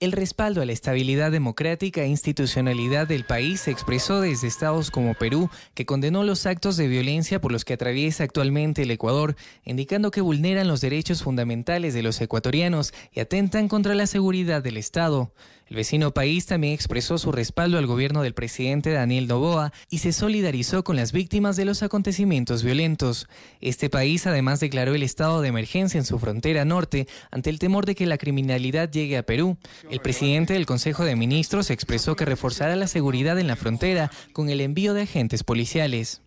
El respaldo a la estabilidad democrática e institucionalidad del país se expresó desde estados como Perú, que condenó los actos de violencia por los que atraviesa actualmente el Ecuador, indicando que vulneran los derechos fundamentales de los ecuatorianos y atentan contra la seguridad del Estado. El vecino país también expresó su respaldo al gobierno del presidente Daniel Noboa y se solidarizó con las víctimas de los acontecimientos violentos. Este país además declaró el estado de emergencia en su frontera norte ante el temor de que la criminalidad llegue a Perú. El presidente del Consejo de Ministros expresó que reforzará la seguridad en la frontera con el envío de agentes policiales.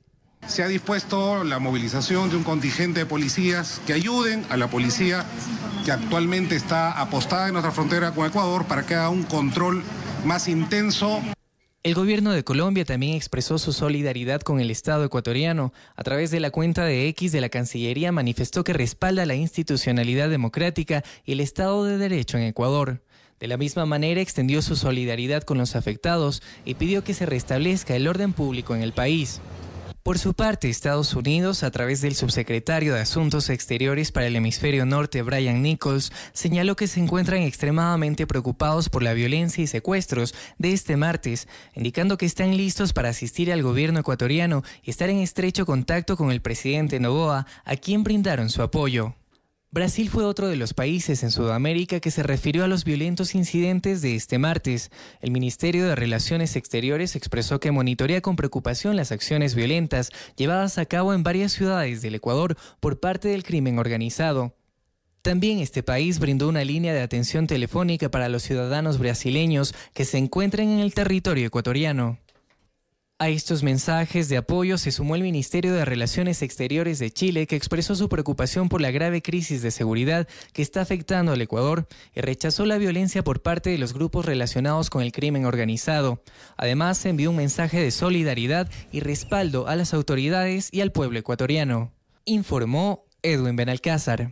Se ha dispuesto la movilización de un contingente de policías que ayuden a la policía que actualmente está apostada en nuestra frontera con Ecuador para que haga un control más intenso. El gobierno de Colombia también expresó su solidaridad con el Estado ecuatoriano. A través de la cuenta de X de la Cancillería manifestó que respalda la institucionalidad democrática y el Estado de Derecho en Ecuador. De la misma manera, extendió su solidaridad con los afectados y pidió que se restablezca el orden público en el país. Por su parte, Estados Unidos, a través del subsecretario de Asuntos Exteriores para el Hemisferio Norte, Brian Nichols, señaló que se encuentran extremadamente preocupados por la violencia y secuestros de este martes, indicando que están listos para asistir al gobierno ecuatoriano y estar en estrecho contacto con el presidente Novoa, a quien brindaron su apoyo. Brasil fue otro de los países en Sudamérica que se refirió a los violentos incidentes de este martes. El Ministerio de Relaciones Exteriores expresó que monitorea con preocupación las acciones violentas llevadas a cabo en varias ciudades del Ecuador por parte del crimen organizado. También este país brindó una línea de atención telefónica para los ciudadanos brasileños que se encuentren en el territorio ecuatoriano. A estos mensajes de apoyo se sumó el Ministerio de Relaciones Exteriores de Chile, que expresó su preocupación por la grave crisis de seguridad que está afectando al Ecuador y rechazó la violencia por parte de los grupos relacionados con el crimen organizado. Además, envió un mensaje de solidaridad y respaldo a las autoridades y al pueblo ecuatoriano, informó Edwin Benalcázar.